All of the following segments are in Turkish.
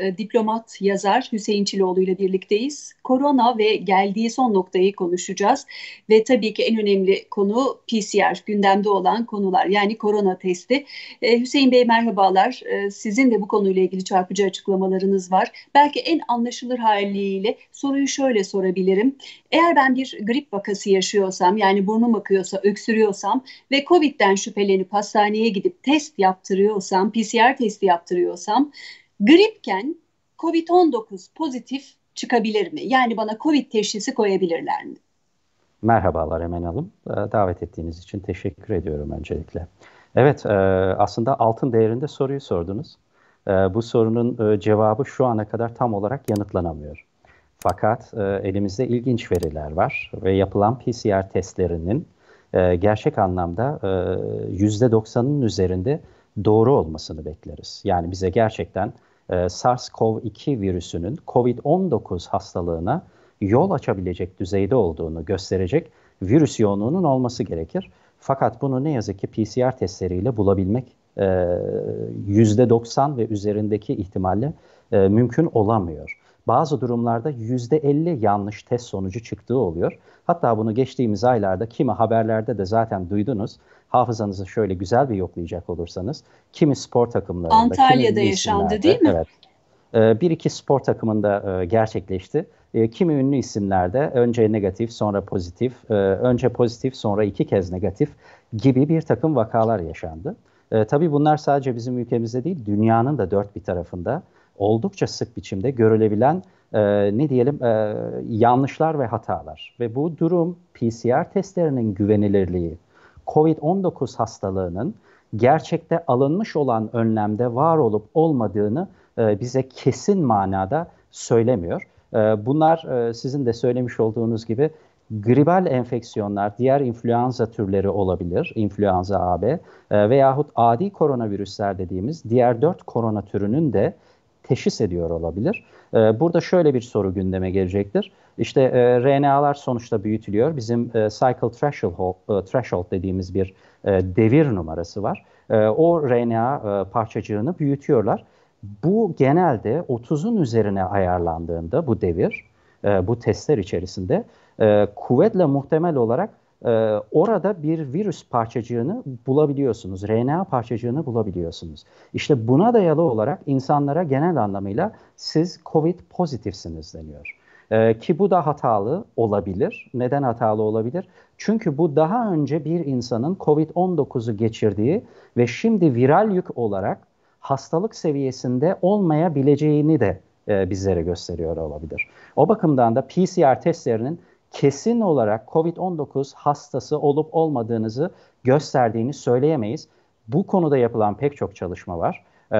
E, diplomat, yazar Hüseyin Çiloğlu ile birlikteyiz. Korona ve geldiği son noktayı konuşacağız. Ve tabii ki en önemli konu PCR, gündemde olan konular yani korona testi. E, Hüseyin Bey merhabalar. E, sizin de bu konuyla ilgili çarpıcı açıklamalarınız var. Belki en anlaşılır haliyle soruyu şöyle sorabilirim. Eğer ben bir grip vakası yaşıyorsam yani burnum akıyorsa, öksürüyorsam ve COVID'den şüphelenip hastaneye gidip test yaptırıyorsam, PCR testi yaptırıyorsam Gripken COVID-19 pozitif çıkabilir mi? Yani bana COVID teşhisi koyabilirler mi? Merhabalar Emen Hanım. Ee, davet ettiğiniz için teşekkür ediyorum öncelikle. Evet, e, aslında altın değerinde soruyu sordunuz. E, bu sorunun e, cevabı şu ana kadar tam olarak yanıtlanamıyor. Fakat elimizde ilginç veriler var ve yapılan PCR testlerinin gerçek anlamda %90'ın üzerinde doğru olmasını bekleriz. Yani bize gerçekten e, SARS-CoV-2 virüsünün COVID-19 hastalığına yol açabilecek düzeyde olduğunu gösterecek virüs yoğunluğunun olması gerekir. Fakat bunu ne yazık ki PCR testleriyle bulabilmek e, %90 ve üzerindeki ihtimalle e, mümkün olamıyor bazı durumlarda %50 yanlış test sonucu çıktığı oluyor. Hatta bunu geçtiğimiz aylarda kimi haberlerde de zaten duydunuz. Hafızanızı şöyle güzel bir yoklayacak olursanız kimi spor takımlarında Antalya'da kimi yaşandı değil mi? Evet. Ee, bir iki spor takımında e, gerçekleşti. Ee, kimi ünlü isimlerde önce negatif sonra pozitif, e, önce pozitif sonra iki kez negatif gibi bir takım vakalar yaşandı. E, tabii bunlar sadece bizim ülkemizde değil dünyanın da dört bir tarafında oldukça sık biçimde görülebilen e, ne diyelim e, yanlışlar ve hatalar. Ve bu durum PCR testlerinin güvenilirliği, COVID-19 hastalığının gerçekte alınmış olan önlemde var olup olmadığını e, bize kesin manada söylemiyor. E, bunlar e, sizin de söylemiş olduğunuz gibi gribal enfeksiyonlar, diğer influenza türleri olabilir, influenza AB e, veyahut adi koronavirüsler dediğimiz diğer dört korona türünün de teşhis ediyor olabilir. E, burada şöyle bir soru gündeme gelecektir. İşte e, RNA'lar sonuçta büyütülüyor. Bizim e, cycle threshold, e, threshold dediğimiz bir e, devir numarası var. E, o RNA e, parçacığını büyütüyorlar. Bu genelde 30'un üzerine ayarlandığında bu devir, e, bu testler içerisinde e, kuvvetle muhtemel olarak ee, orada bir virüs parçacığını bulabiliyorsunuz. RNA parçacığını bulabiliyorsunuz. İşte buna dayalı olarak insanlara genel anlamıyla siz COVID pozitifsiniz deniyor. Ee, ki bu da hatalı olabilir. Neden hatalı olabilir? Çünkü bu daha önce bir insanın COVID-19'u geçirdiği ve şimdi viral yük olarak hastalık seviyesinde olmayabileceğini de e, bizlere gösteriyor olabilir. O bakımdan da PCR testlerinin kesin olarak COVID-19 hastası olup olmadığınızı gösterdiğini söyleyemeyiz. Bu konuda yapılan pek çok çalışma var. Ee,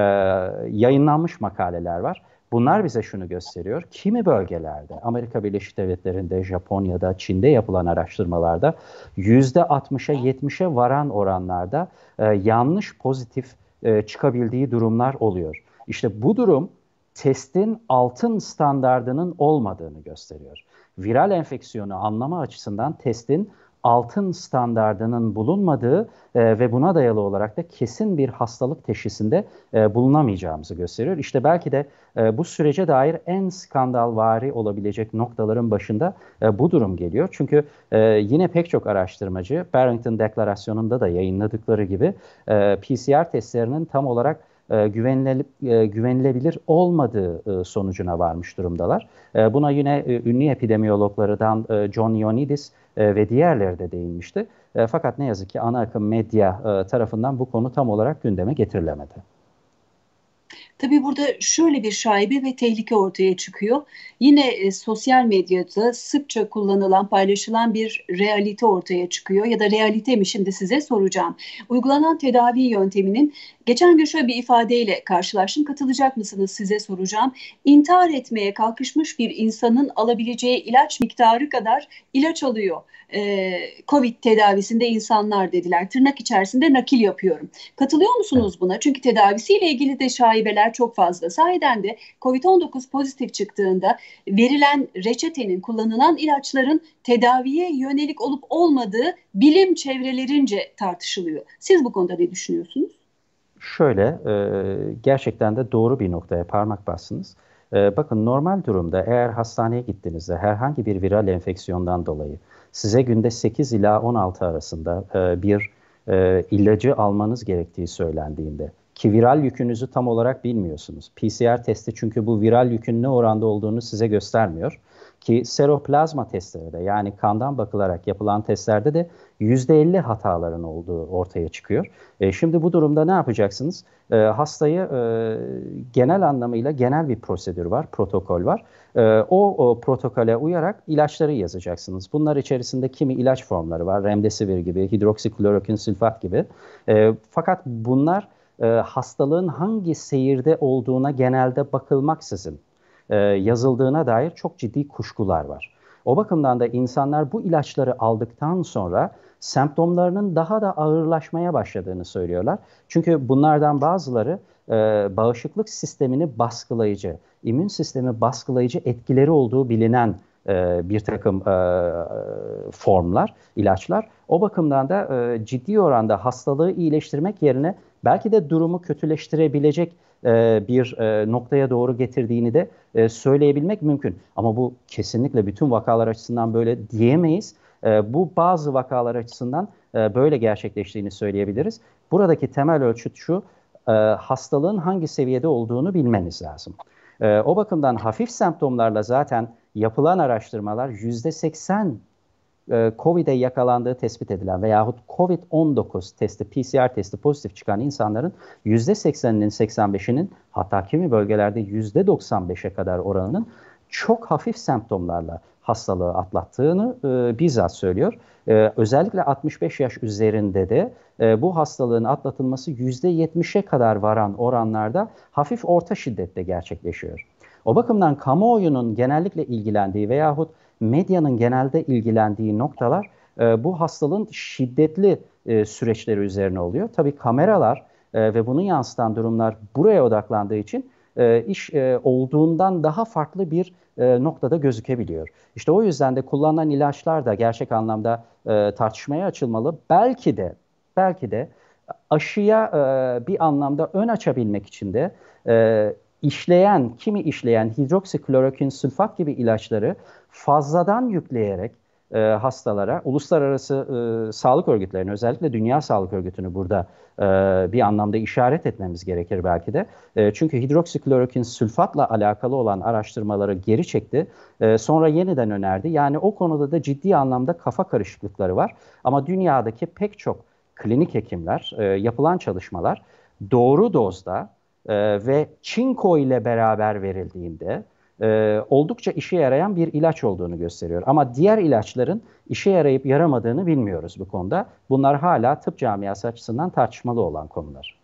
yayınlanmış makaleler var. Bunlar bize şunu gösteriyor. Kimi bölgelerde, Amerika Birleşik Devletleri'nde, Japonya'da, Çin'de yapılan araştırmalarda yüzde %60'a 70'e varan oranlarda e, yanlış pozitif e, çıkabildiği durumlar oluyor. İşte bu durum testin altın standardının olmadığını gösteriyor viral enfeksiyonu anlama açısından testin altın standardının bulunmadığı e, ve buna dayalı olarak da kesin bir hastalık teşhisinde e, bulunamayacağımızı gösteriyor. İşte belki de e, bu sürece dair en skandalvari olabilecek noktaların başında e, bu durum geliyor. Çünkü e, yine pek çok araştırmacı Barrington Deklarasyonu'nda da yayınladıkları gibi e, PCR testlerinin tam olarak e, güvenilip, e, güvenilebilir olmadığı e, sonucuna varmış durumdalar. E, buna yine e, ünlü epidemiyologlardan e, John Ioannidis e, ve diğerleri de değinmişti. E, fakat ne yazık ki ana akım medya e, tarafından bu konu tam olarak gündeme getirilemedi. Tabii burada şöyle bir şaibe ve tehlike ortaya çıkıyor. Yine e, sosyal medyada sıkça kullanılan, paylaşılan bir realite ortaya çıkıyor ya da realite mi şimdi size soracağım. Uygulanan tedavi yönteminin geçen gün şöyle bir ifadeyle karşılaştım. Katılacak mısınız size soracağım. İntihar etmeye kalkışmış bir insanın alabileceği ilaç miktarı kadar ilaç alıyor. E, Covid tedavisinde insanlar dediler. Tırnak içerisinde nakil yapıyorum. Katılıyor musunuz buna? Çünkü tedavisiyle ilgili de şaibeler bilgiler çok fazla. Sahiden de COVID-19 pozitif çıktığında verilen reçetenin, kullanılan ilaçların tedaviye yönelik olup olmadığı bilim çevrelerince tartışılıyor. Siz bu konuda ne düşünüyorsunuz? Şöyle, e, gerçekten de doğru bir noktaya parmak bastınız. E, bakın normal durumda eğer hastaneye gittiğinizde herhangi bir viral enfeksiyondan dolayı size günde 8 ila 16 arasında e, bir e, ilacı almanız gerektiği söylendiğinde ki viral yükünüzü tam olarak bilmiyorsunuz. PCR testi çünkü bu viral yükün ne oranda olduğunu size göstermiyor. Ki seroplazma testleri yani kandan bakılarak yapılan testlerde de %50 hataların olduğu ortaya çıkıyor. E, şimdi bu durumda ne yapacaksınız? E, hastayı e, genel anlamıyla genel bir prosedür var, protokol var. E, o, o protokole uyarak ilaçları yazacaksınız. Bunlar içerisinde kimi ilaç formları var, remdesivir gibi, hidroksiklorokin sülfat gibi. E, fakat bunlar e, hastalığın hangi seyirde olduğuna genelde bakılmaksızın e, yazıldığına dair çok ciddi kuşkular var. O bakımdan da insanlar bu ilaçları aldıktan sonra semptomlarının daha da ağırlaşmaya başladığını söylüyorlar. Çünkü bunlardan bazıları e, bağışıklık sistemini baskılayıcı, immün sistemi baskılayıcı etkileri olduğu bilinen e, bir takım e, formlar, ilaçlar. O bakımdan da e, ciddi oranda hastalığı iyileştirmek yerine belki de durumu kötüleştirebilecek e, bir e, noktaya doğru getirdiğini de e, söyleyebilmek mümkün. Ama bu kesinlikle bütün vakalar açısından böyle diyemeyiz. E, bu bazı vakalar açısından e, böyle gerçekleştiğini söyleyebiliriz. Buradaki temel ölçüt şu, e, hastalığın hangi seviyede olduğunu bilmeniz lazım. E, o bakımdan hafif semptomlarla zaten yapılan araştırmalar %80 e, COVID'e yakalandığı tespit edilen veyahut COVID-19 testi, PCR testi pozitif çıkan insanların %80'inin 85'inin hatta kimi bölgelerde %95'e kadar oranının çok hafif semptomlarla hastalığı atlattığını e, bizzat söylüyor. E, özellikle 65 yaş üzerinde de e, bu hastalığın atlatılması %70'e kadar varan oranlarda hafif orta şiddette gerçekleşiyor. O bakımdan kamuoyunun genellikle ilgilendiği veyahut medyanın genelde ilgilendiği noktalar e, bu hastalığın şiddetli e, süreçleri üzerine oluyor. Tabii kameralar e, ve bunu yansıtan durumlar buraya odaklandığı için e, iş e, olduğundan daha farklı bir e, noktada gözükebiliyor. İşte o yüzden de kullanılan ilaçlar da gerçek anlamda e, tartışmaya açılmalı. Belki de belki de aşıya e, bir anlamda ön açabilmek için de e, işleyen, kimi işleyen hidroksiklorokin sülfat gibi ilaçları fazladan yükleyerek e, hastalara uluslararası e, sağlık örgütlerine özellikle Dünya Sağlık Örgütü'nü burada e, bir anlamda işaret etmemiz gerekir belki de. E, çünkü hidroksiklorokin sülfatla alakalı olan araştırmaları geri çekti. E, sonra yeniden önerdi. Yani o konuda da ciddi anlamda kafa karışıklıkları var. Ama dünyadaki pek çok klinik hekimler, e, yapılan çalışmalar doğru dozda e, ve çinko ile beraber verildiğinde e, oldukça işe yarayan bir ilaç olduğunu gösteriyor. Ama diğer ilaçların işe yarayıp yaramadığını bilmiyoruz bu konuda. Bunlar hala tıp camiası açısından tartışmalı olan konular.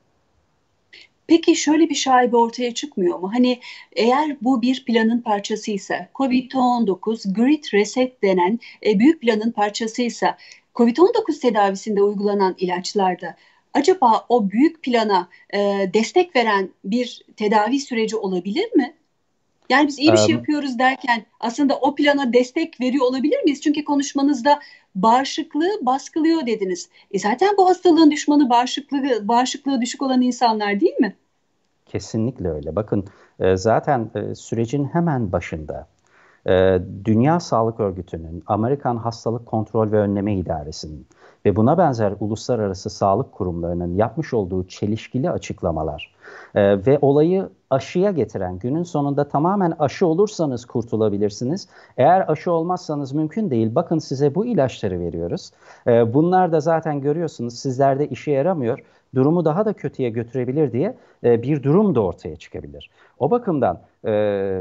Peki şöyle bir şaibe ortaya çıkmıyor mu? Hani eğer bu bir planın parçası ise, COVID-19 Great Reset denen e, büyük planın parçası ise, COVID-19 tedavisinde uygulanan ilaçlarda acaba o büyük plana e, destek veren bir tedavi süreci olabilir mi? Yani biz iyi bir şey yapıyoruz derken aslında o plana destek veriyor olabilir miyiz? Çünkü konuşmanızda bağışıklığı baskılıyor dediniz. E zaten bu hastalığın düşmanı bağışıklığı, bağışıklığı düşük olan insanlar değil mi? Kesinlikle öyle. Bakın e, zaten e, sürecin hemen başında e, Dünya Sağlık Örgütü'nün, Amerikan Hastalık Kontrol ve Önleme İdaresi'nin ve buna benzer uluslararası sağlık kurumlarının yapmış olduğu çelişkili açıklamalar e, ve olayı aşıya getiren günün sonunda tamamen aşı olursanız kurtulabilirsiniz. Eğer aşı olmazsanız mümkün değil. Bakın size bu ilaçları veriyoruz. E, bunlar da zaten görüyorsunuz sizlerde işe yaramıyor. Durumu daha da kötüye götürebilir diye e, bir durum da ortaya çıkabilir. O bakımdan e,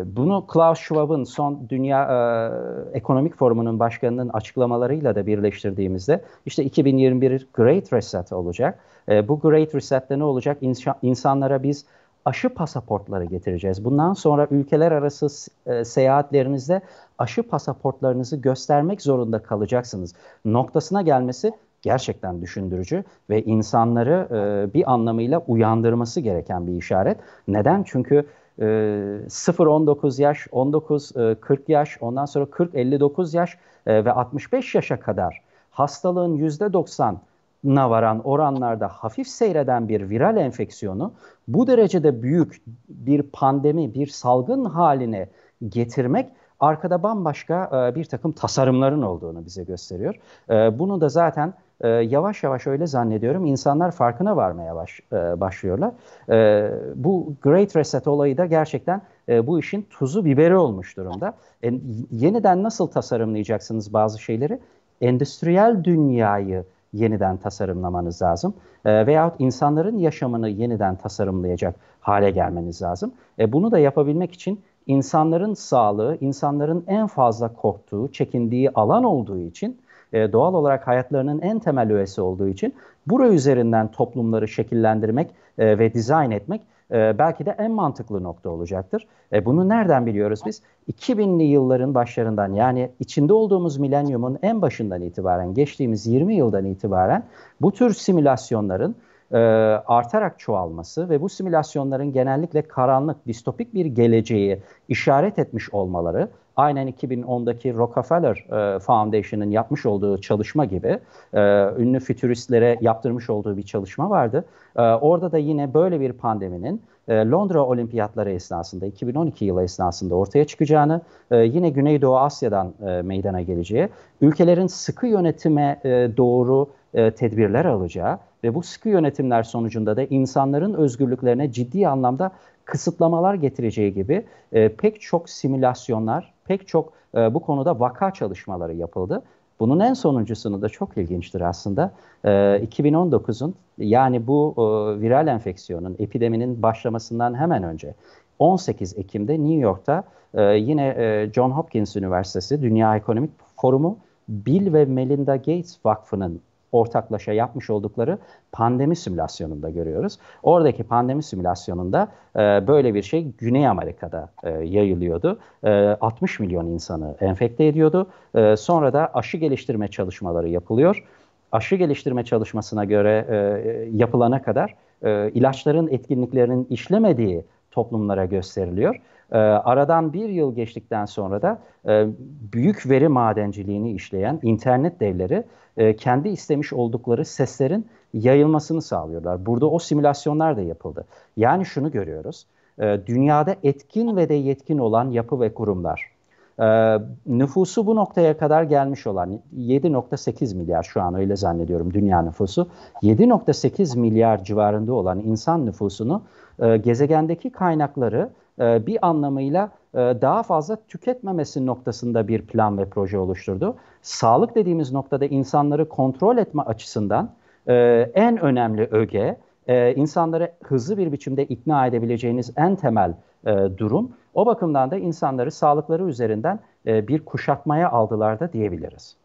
bunu Klaus Schwab'ın son Dünya e, Ekonomik Forumu'nun başkanının açıklamalarıyla da birleştirdiğimizde işte 2021 Great Reset olacak. E, bu Great Reset'te ne olacak? İnsan, insanlara biz aşı pasaportları getireceğiz. Bundan sonra ülkeler arası e, seyahatlerinizde aşı pasaportlarınızı göstermek zorunda kalacaksınız. Noktasına gelmesi gerçekten düşündürücü ve insanları e, bir anlamıyla uyandırması gereken bir işaret. Neden? Çünkü 0-19 ee, yaş, 19-40 e, yaş, ondan sonra 40-59 yaş e, ve 65 yaşa kadar hastalığın %90'ına varan oranlarda hafif seyreden bir viral enfeksiyonu bu derecede büyük bir pandemi, bir salgın haline getirmek arkada bambaşka e, bir takım tasarımların olduğunu bize gösteriyor. bunu da zaten e, yavaş yavaş öyle zannediyorum insanlar farkına varmaya baş, e, başlıyorlar. E, bu Great Reset olayı da gerçekten e, bu işin tuzu biberi olmuş durumda. E, yeniden nasıl tasarımlayacaksınız bazı şeyleri? Endüstriyel dünyayı yeniden tasarımlamanız lazım e, veyahut insanların yaşamını yeniden tasarımlayacak hale gelmeniz lazım. E, bunu da yapabilmek için insanların sağlığı, insanların en fazla korktuğu, çekindiği alan olduğu için e, doğal olarak hayatlarının en temel öğesi olduğu için bura üzerinden toplumları şekillendirmek e, ve dizayn etmek e, belki de en mantıklı nokta olacaktır. E, bunu nereden biliyoruz biz? 2000'li yılların başlarından yani içinde olduğumuz milenyumun en başından itibaren geçtiğimiz 20 yıldan itibaren bu tür simülasyonların e, artarak çoğalması ve bu simülasyonların genellikle karanlık, distopik bir geleceği işaret etmiş olmaları aynen 2010'daki Rockefeller e, Foundation'ın yapmış olduğu çalışma gibi e, ünlü fütüristlere yaptırmış olduğu bir çalışma vardı. E, orada da yine böyle bir pandeminin e, Londra Olimpiyatları esnasında 2012 yılı esnasında ortaya çıkacağını e, yine Güneydoğu Asya'dan e, meydana geleceği ülkelerin sıkı yönetime e, doğru e, tedbirler alacağı ve bu sıkı yönetimler sonucunda da insanların özgürlüklerine ciddi anlamda kısıtlamalar getireceği gibi e, pek çok simülasyonlar, pek çok e, bu konuda vaka çalışmaları yapıldı. Bunun en sonuncusunu da çok ilginçtir aslında. E, 2019'un yani bu e, viral enfeksiyonun epideminin başlamasından hemen önce 18 Ekim'de New York'ta e, yine e, John Hopkins Üniversitesi Dünya Ekonomik Forumu Bill ve Melinda Gates Vakfı'nın ortaklaşa yapmış oldukları pandemi simülasyonunda görüyoruz. Oradaki pandemi simülasyonunda e, böyle bir şey Güney Amerika'da e, yayılıyordu. E, 60 milyon insanı enfekte ediyordu. E, sonra da aşı geliştirme çalışmaları yapılıyor. Aşı geliştirme çalışmasına göre e, e yapılana kadar e, ilaçların etkinliklerinin işlemediği toplumlara gösteriliyor. E, aradan bir yıl geçtikten sonra da e, büyük veri madenciliğini işleyen internet devleri e, kendi istemiş oldukları seslerin yayılmasını sağlıyorlar. Burada o simülasyonlar da yapıldı. Yani şunu görüyoruz. E, dünyada etkin ve de yetkin olan yapı ve kurumlar. E, nüfusu bu noktaya kadar gelmiş olan 7.8 milyar şu an öyle zannediyorum dünya nüfusu. 7.8 milyar civarında olan insan nüfusunu e, gezegendeki kaynakları e, bir anlamıyla e, daha fazla tüketmemesi noktasında bir plan ve proje oluşturdu. Sağlık dediğimiz noktada insanları kontrol etme açısından e, en önemli öge, e, insanları hızlı bir biçimde ikna edebileceğiniz en temel e, durum. O bakımdan da insanları sağlıkları üzerinden e, bir kuşatmaya aldılar da diyebiliriz.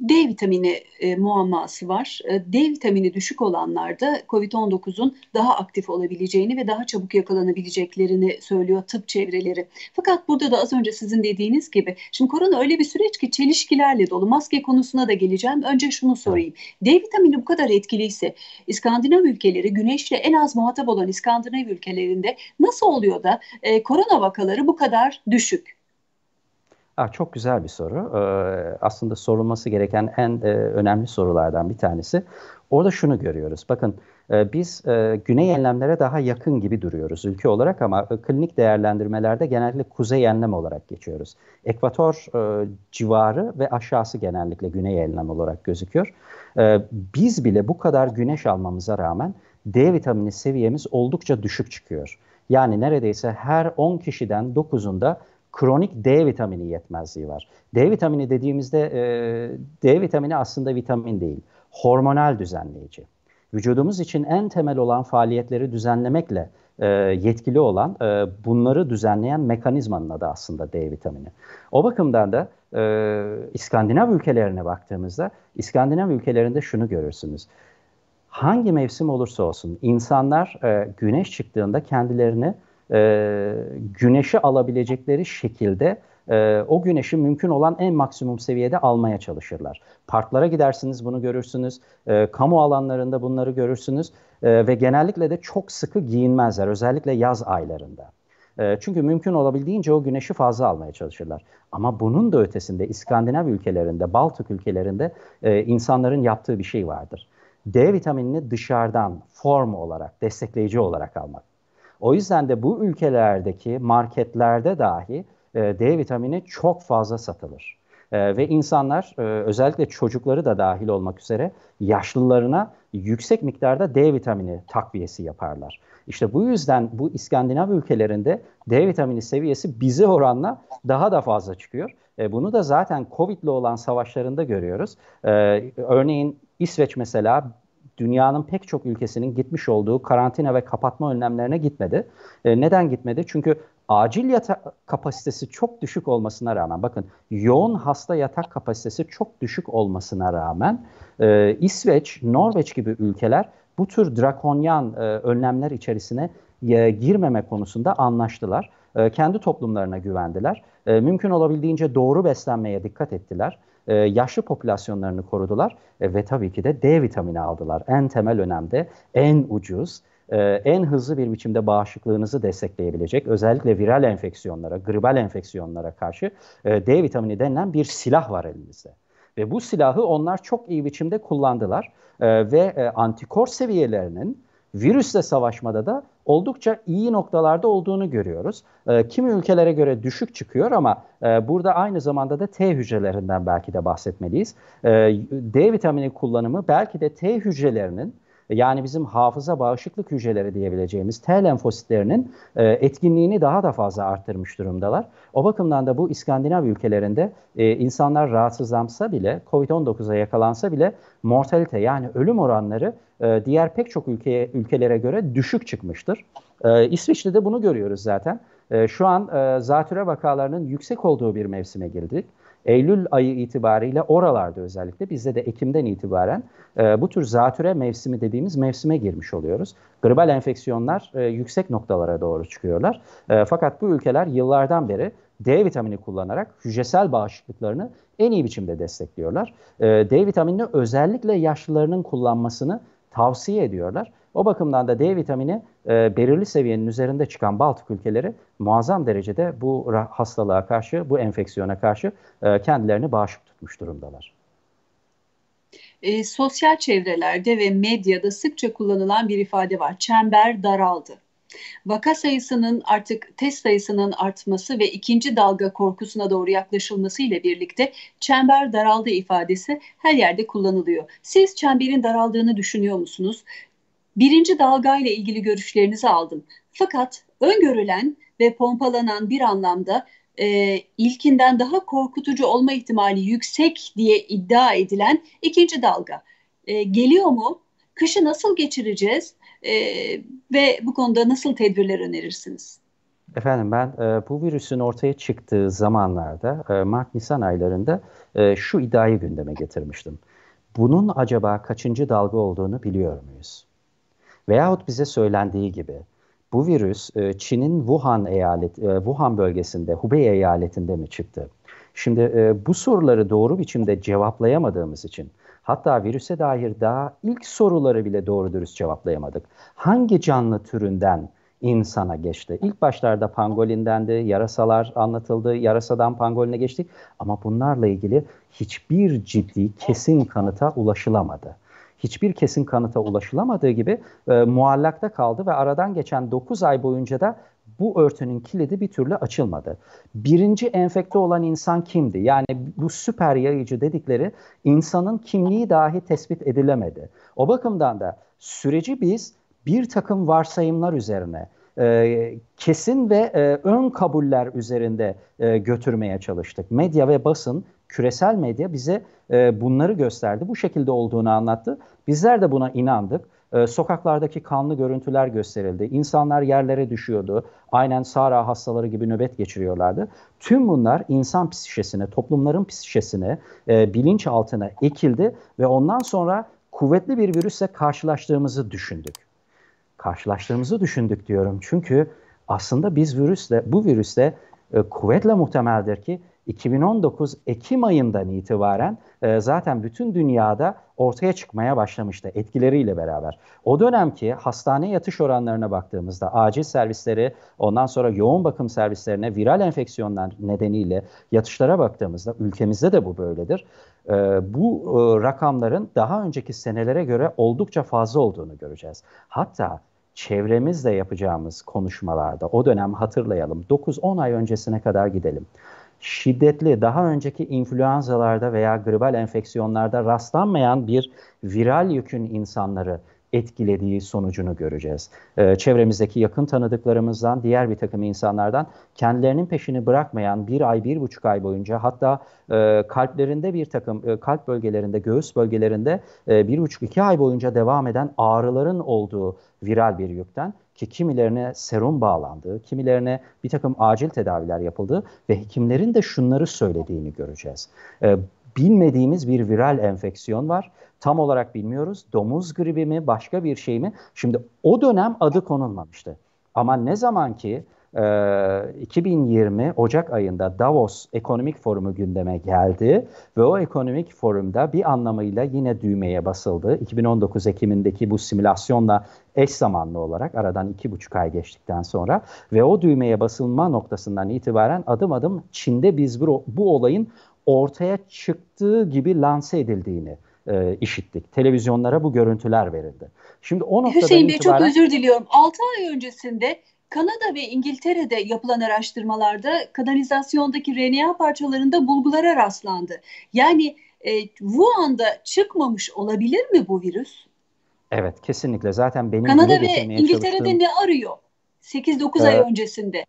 D vitamini e, muamması var. E, D vitamini düşük olanlarda COVID-19'un daha aktif olabileceğini ve daha çabuk yakalanabileceklerini söylüyor tıp çevreleri. Fakat burada da az önce sizin dediğiniz gibi şimdi korona öyle bir süreç ki çelişkilerle dolu. Maske konusuna da geleceğim. Önce şunu sorayım. D vitamini bu kadar etkiliyse İskandinav ülkeleri güneşle en az muhatap olan İskandinav ülkelerinde nasıl oluyor da e, korona vakaları bu kadar düşük? Ah, çok güzel bir soru. Ee, aslında sorulması gereken en e, önemli sorulardan bir tanesi. Orada şunu görüyoruz. Bakın e, biz e, güney enlemlere daha yakın gibi duruyoruz ülke olarak ama e, klinik değerlendirmelerde genellikle kuzey enlem olarak geçiyoruz. Ekvator e, civarı ve aşağısı genellikle güney enlem olarak gözüküyor. E, biz bile bu kadar güneş almamıza rağmen D vitamini seviyemiz oldukça düşük çıkıyor. Yani neredeyse her 10 kişiden 9'unda kronik D vitamini yetmezliği var. D vitamini dediğimizde e, D vitamini aslında vitamin değil, hormonal düzenleyici. Vücudumuz için en temel olan faaliyetleri düzenlemekle e, yetkili olan, e, bunları düzenleyen mekanizmanın adı aslında D vitamini. O bakımdan da e, İskandinav ülkelerine baktığımızda, İskandinav ülkelerinde şunu görürsünüz. Hangi mevsim olursa olsun insanlar e, güneş çıktığında kendilerini e, güneşi alabilecekleri şekilde e, o güneşi mümkün olan en maksimum seviyede almaya çalışırlar. Parklara gidersiniz bunu görürsünüz, e, kamu alanlarında bunları görürsünüz e, ve genellikle de çok sıkı giyinmezler özellikle yaz aylarında. E, çünkü mümkün olabildiğince o güneşi fazla almaya çalışırlar. Ama bunun da ötesinde İskandinav ülkelerinde, Baltık ülkelerinde e, insanların yaptığı bir şey vardır. D vitaminini dışarıdan form olarak, destekleyici olarak almak. O yüzden de bu ülkelerdeki marketlerde dahi e, D vitamini çok fazla satılır. E, ve insanlar e, özellikle çocukları da dahil olmak üzere yaşlılarına yüksek miktarda D vitamini takviyesi yaparlar. İşte bu yüzden bu İskandinav ülkelerinde D vitamini seviyesi bizi oranla daha da fazla çıkıyor. E, bunu da zaten Covid'le olan savaşlarında görüyoruz. E, örneğin İsveç mesela dünyanın pek çok ülkesinin gitmiş olduğu karantina ve kapatma önlemlerine gitmedi. E, neden gitmedi? Çünkü acil yatak kapasitesi çok düşük olmasına rağmen bakın yoğun hasta yatak kapasitesi çok düşük olmasına rağmen e, İsveç, Norveç gibi ülkeler bu tür drakonyan e, önlemler içerisine e, girmeme konusunda anlaştılar. E, kendi toplumlarına güvendiler. E, mümkün olabildiğince doğru beslenmeye dikkat ettiler e, yaşlı popülasyonlarını korudular e, ve tabii ki de D vitamini aldılar. En temel önemde, en ucuz, e, en hızlı bir biçimde bağışıklığınızı destekleyebilecek özellikle viral enfeksiyonlara, gribal enfeksiyonlara karşı e, D vitamini denilen bir silah var elinizde. Ve bu silahı onlar çok iyi biçimde kullandılar e, ve e, antikor seviyelerinin virüsle savaşmada da oldukça iyi noktalarda olduğunu görüyoruz. Ee, kimi ülkelere göre düşük çıkıyor ama e, burada aynı zamanda da T hücrelerinden belki de bahsetmeliyiz. Ee, D vitamini kullanımı belki de T hücrelerinin yani bizim hafıza bağışıklık hücreleri diyebileceğimiz T lenfositlerinin e, etkinliğini daha da fazla arttırmış durumdalar. O bakımdan da bu İskandinav ülkelerinde e, insanlar rahatsızlansa bile, COVID-19'a yakalansa bile mortalite yani ölüm oranları e, diğer pek çok ülkeye, ülkelere göre düşük çıkmıştır. İsviçre'de de bunu görüyoruz zaten. şu an e, zatüre vakalarının yüksek olduğu bir mevsime girdik. Eylül ayı itibariyle oralarda özellikle bizde de Ekim'den itibaren e, bu tür zatüre mevsimi dediğimiz mevsime girmiş oluyoruz. Gribal enfeksiyonlar e, yüksek noktalara doğru çıkıyorlar. E, fakat bu ülkeler yıllardan beri D vitamini kullanarak hücresel bağışıklıklarını en iyi biçimde destekliyorlar. E, D vitaminini özellikle yaşlılarının kullanmasını tavsiye ediyorlar. O bakımdan da D vitamini e, belirli seviyenin üzerinde çıkan Baltık ülkeleri muazzam derecede bu hastalığa karşı, bu enfeksiyona karşı e, kendilerini bağışık tutmuş durumdalar. E, sosyal çevrelerde ve medyada sıkça kullanılan bir ifade var. Çember daraldı. Vaka sayısının artık test sayısının artması ve ikinci dalga korkusuna doğru yaklaşılması ile birlikte çember daraldı ifadesi her yerde kullanılıyor. Siz çemberin daraldığını düşünüyor musunuz? birinci dalga ile ilgili görüşlerinizi aldım. Fakat öngörülen ve pompalanan bir anlamda e, ilkinden daha korkutucu olma ihtimali yüksek diye iddia edilen ikinci dalga. E, geliyor mu? Kışı nasıl geçireceğiz? E, ve bu konuda nasıl tedbirler önerirsiniz? Efendim ben e, bu virüsün ortaya çıktığı zamanlarda e, Mart-Nisan aylarında e, şu iddiayı gündeme getirmiştim. Bunun acaba kaçıncı dalga olduğunu biliyor muyuz? Veyahut bize söylendiği gibi bu virüs e, Çin'in Wuhan eyalet e, Wuhan bölgesinde Hubei eyaletinde mi çıktı? Şimdi e, bu soruları doğru biçimde cevaplayamadığımız için hatta virüse dair daha ilk soruları bile doğru dürüst cevaplayamadık. Hangi canlı türünden insana geçti. İlk başlarda pangolinden de yarasalar anlatıldı. Yarasadan pangoline geçtik ama bunlarla ilgili hiçbir ciddi kesin kanıta ulaşılamadı hiçbir kesin kanıta ulaşılamadığı gibi e, muallakta kaldı ve aradan geçen 9 ay boyunca da bu örtünün kilidi bir türlü açılmadı. Birinci enfekte olan insan kimdi? Yani bu süper yayıcı dedikleri insanın kimliği dahi tespit edilemedi. O bakımdan da süreci biz bir takım varsayımlar üzerine e, kesin ve e, ön kabuller üzerinde e, götürmeye çalıştık. Medya ve basın küresel medya bize e, bunları gösterdi. Bu şekilde olduğunu anlattı. Bizler de buna inandık. E, sokaklardaki kanlı görüntüler gösterildi. İnsanlar yerlere düşüyordu. Aynen Sara hastaları gibi nöbet geçiriyorlardı. Tüm bunlar insan psişesine, toplumların psişesine, e, bilinçaltına ekildi ve ondan sonra kuvvetli bir virüsle karşılaştığımızı düşündük. Karşılaştığımızı düşündük diyorum. Çünkü aslında biz virüsle, bu virüsle e, kuvvetle muhtemeldir ki 2019 Ekim ayından itibaren e, zaten bütün dünyada ortaya çıkmaya başlamıştı etkileriyle beraber. O dönemki hastane yatış oranlarına baktığımızda acil servisleri, ondan sonra yoğun bakım servislerine viral enfeksiyonlar nedeniyle yatışlara baktığımızda ülkemizde de bu böyledir. E, bu e, rakamların daha önceki senelere göre oldukça fazla olduğunu göreceğiz. Hatta çevremizle yapacağımız konuşmalarda o dönem hatırlayalım 9-10 ay öncesine kadar gidelim şiddetli, daha önceki influenzalarda veya gribal enfeksiyonlarda rastlanmayan bir viral yükün insanları etkilediği sonucunu göreceğiz. E, çevremizdeki yakın tanıdıklarımızdan, diğer bir takım insanlardan kendilerinin peşini bırakmayan bir ay, bir buçuk ay boyunca hatta e, kalplerinde bir takım, e, kalp bölgelerinde, göğüs bölgelerinde e, bir buçuk iki ay boyunca devam eden ağrıların olduğu viral bir yükten ki kimilerine serum bağlandığı, kimilerine bir takım acil tedaviler yapıldığı ve hekimlerin de şunları söylediğini göreceğiz. E, bilmediğimiz bir viral enfeksiyon var. Tam olarak bilmiyoruz. Domuz gribi mi, başka bir şey mi? Şimdi o dönem adı konulmamıştı. Ama ne zaman ki e, 2020 Ocak ayında Davos Ekonomik Forumu gündeme geldi ve o ekonomik forumda bir anlamıyla yine düğmeye basıldı. 2019 Ekim'indeki bu simülasyonla eş zamanlı olarak aradan iki buçuk ay geçtikten sonra ve o düğmeye basılma noktasından itibaren adım adım Çin'de biz bu, bu olayın ortaya çıktığı gibi lanse edildiğini e, işittik. Televizyonlara bu görüntüler verildi. Şimdi o noktadan Hüseyin Bey itibaren... çok özür diliyorum. 6 ay öncesinde Kanada ve İngiltere'de yapılan araştırmalarda kanalizasyondaki RNA parçalarında bulgulara rastlandı. Yani e, Wuhan'da çıkmamış olabilir mi bu virüs? Evet kesinlikle zaten benim Kanada ve İngiltere'de çalıştığım... ne arıyor? 8-9 ee, ay öncesinde.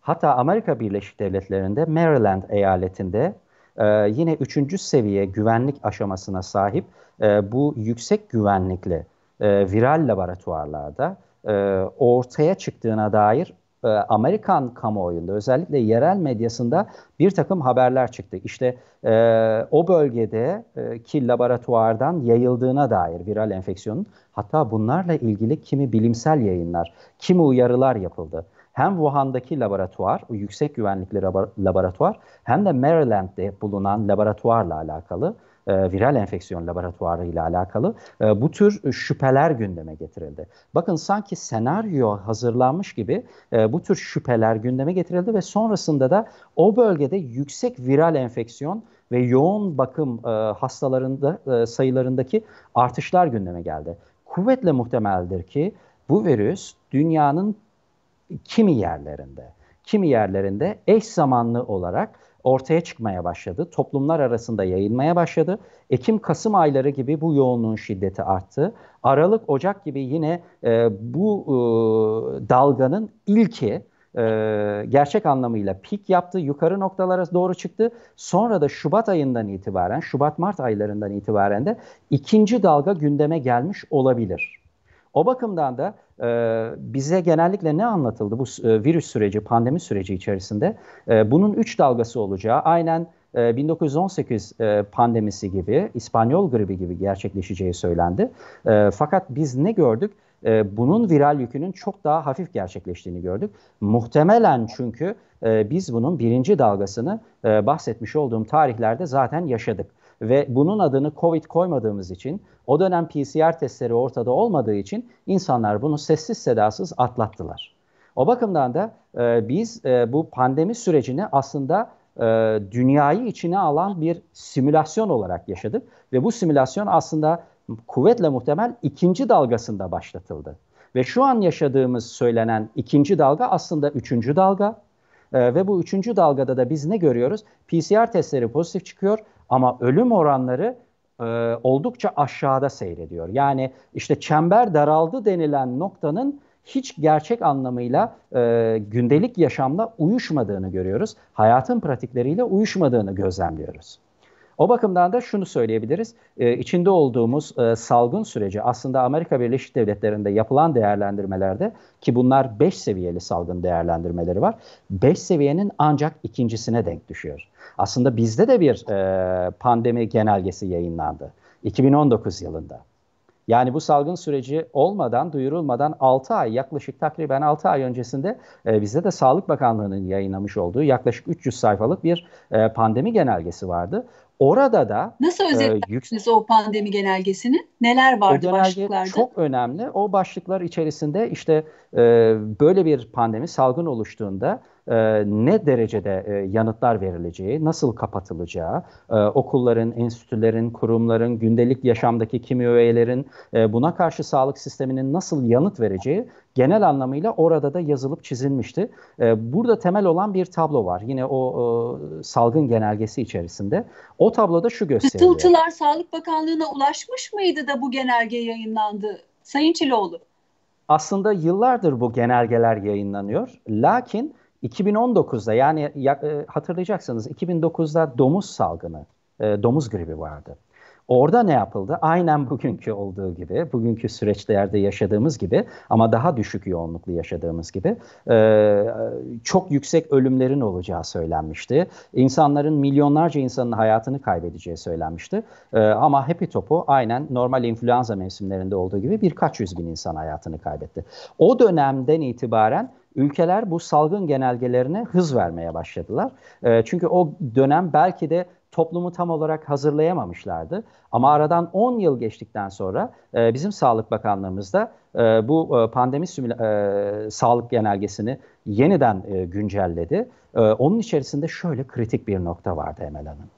Hatta Amerika Birleşik Devletleri'nde Maryland eyaletinde e, yine üçüncü seviye güvenlik aşamasına sahip e, bu yüksek güvenlikli e, viral laboratuvarlarda e, ortaya çıktığına dair e, Amerikan kamuoyunda özellikle yerel medyasında bir takım haberler çıktı. İşte e, o bölgedeki e, laboratuvardan yayıldığına dair viral enfeksiyonun hatta bunlarla ilgili kimi bilimsel yayınlar, kimi uyarılar yapıldı hem Wuhan'daki laboratuvar, o yüksek güvenlikli laboratuvar hem de Maryland'de bulunan laboratuvarla alakalı e, viral enfeksiyon laboratuvarı ile alakalı e, bu tür şüpheler gündeme getirildi. Bakın sanki senaryo hazırlanmış gibi e, bu tür şüpheler gündeme getirildi ve sonrasında da o bölgede yüksek viral enfeksiyon ve yoğun bakım hastalarında sayılarındaki artışlar gündeme geldi. Kuvvetle muhtemeldir ki bu virüs dünyanın kimi yerlerinde, kimi yerlerinde eş zamanlı olarak ortaya çıkmaya başladı. Toplumlar arasında yayılmaya başladı. Ekim-Kasım ayları gibi bu yoğunluğun şiddeti arttı. Aralık-Ocak gibi yine e, bu e, dalganın ilki e, gerçek anlamıyla pik yaptı. Yukarı noktalara doğru çıktı. Sonra da Şubat ayından itibaren, Şubat-Mart aylarından itibaren de ikinci dalga gündeme gelmiş olabilir. O bakımdan da ee, bize genellikle ne anlatıldı bu e, virüs süreci, pandemi süreci içerisinde? Ee, bunun üç dalgası olacağı aynen e, 1918 e, pandemisi gibi, İspanyol gribi gibi gerçekleşeceği söylendi. Ee, fakat biz ne gördük? bunun viral yükünün çok daha hafif gerçekleştiğini gördük. Muhtemelen çünkü e, biz bunun birinci dalgasını bahsetmiş olduğum tarihlerde zaten yaşadık. Ve bunun adını COVID koymadığımız için o dönem PCR testleri ortada olmadığı için insanlar bunu sessiz sedasız atlattılar. O bakımdan da e, biz e, bu pandemi sürecini aslında e, dünyayı içine alan bir simülasyon olarak yaşadık. Ve bu simülasyon aslında kuvvetle muhtemel ikinci dalgasında başlatıldı. Ve şu an yaşadığımız söylenen ikinci dalga aslında üçüncü dalga. Ee, ve bu üçüncü dalgada da biz ne görüyoruz? PCR testleri pozitif çıkıyor ama ölüm oranları e, oldukça aşağıda seyrediyor. Yani işte çember daraldı denilen noktanın hiç gerçek anlamıyla e, gündelik yaşamla uyuşmadığını görüyoruz. Hayatın pratikleriyle uyuşmadığını gözlemliyoruz. O bakımdan da şunu söyleyebiliriz. E, içinde olduğumuz e, salgın süreci aslında Amerika Birleşik Devletleri'nde yapılan değerlendirmelerde ki bunlar 5 seviyeli salgın değerlendirmeleri var. 5 seviyenin ancak ikincisine denk düşüyor. Aslında bizde de bir e, pandemi genelgesi yayınlandı 2019 yılında. Yani bu salgın süreci olmadan, duyurulmadan 6 ay yaklaşık takriben 6 ay öncesinde e, bizde de Sağlık Bakanlığı'nın yayınlamış olduğu yaklaşık 300 sayfalık bir e, pandemi genelgesi vardı. Orada da nasıl e, özetlediniz e, o pandemi genelgesini? Neler vardı o başlıklarda? Çok önemli. O başlıklar içerisinde işte ee, böyle bir pandemi salgın oluştuğunda e, ne derecede e, yanıtlar verileceği, nasıl kapatılacağı, e, okulların, enstitülerin, kurumların, gündelik yaşamdaki kimi öğelerin buna karşı sağlık sisteminin nasıl yanıt vereceği genel anlamıyla orada da yazılıp çizilmişti. burada temel olan bir tablo var. Yine o salgın genelgesi içerisinde. O tabloda şu gösteriliyor. Tıltılar Sağlık Bakanlığı'na ulaşmış mıydı da bu genelge yayınlandı Sayın Çiloğlu? aslında yıllardır bu genelgeler yayınlanıyor. Lakin 2019'da yani e, hatırlayacaksınız 2009'da domuz salgını, e, domuz gribi vardı. Orada ne yapıldı? Aynen bugünkü olduğu gibi, bugünkü süreçlerde yaşadığımız gibi ama daha düşük yoğunluklu yaşadığımız gibi çok yüksek ölümlerin olacağı söylenmişti. İnsanların milyonlarca insanın hayatını kaybedeceği söylenmişti. ama Happy Topu aynen normal influenza mevsimlerinde olduğu gibi birkaç yüz bin insan hayatını kaybetti. O dönemden itibaren ülkeler bu salgın genelgelerine hız vermeye başladılar. çünkü o dönem belki de toplumu tam olarak hazırlayamamışlardı. Ama aradan 10 yıl geçtikten sonra e, bizim Sağlık Bakanlığımızda e, bu e, pandemi simüla- e, sağlık genelgesini yeniden e, güncelledi. E, onun içerisinde şöyle kritik bir nokta vardı Emel Hanım.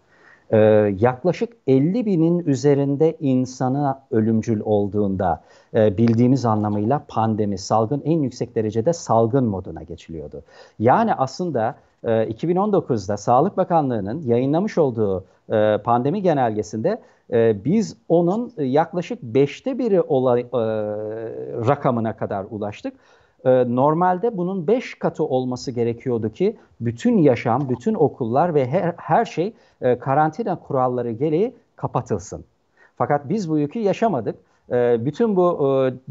E, yaklaşık 50 binin üzerinde insana ölümcül olduğunda e, bildiğimiz anlamıyla pandemi, salgın en yüksek derecede salgın moduna geçiliyordu. Yani aslında 2019'da ee, Sağlık Bakanlığı'nın yayınlamış olduğu e, pandemi genelgesinde e, biz onun yaklaşık beşte biri olay, e, rakamına kadar ulaştık. normalde bunun beş katı olması gerekiyordu ki bütün yaşam, bütün okullar ve her, her şey karantina kuralları gereği kapatılsın. Fakat biz bu yükü yaşamadık. bütün bu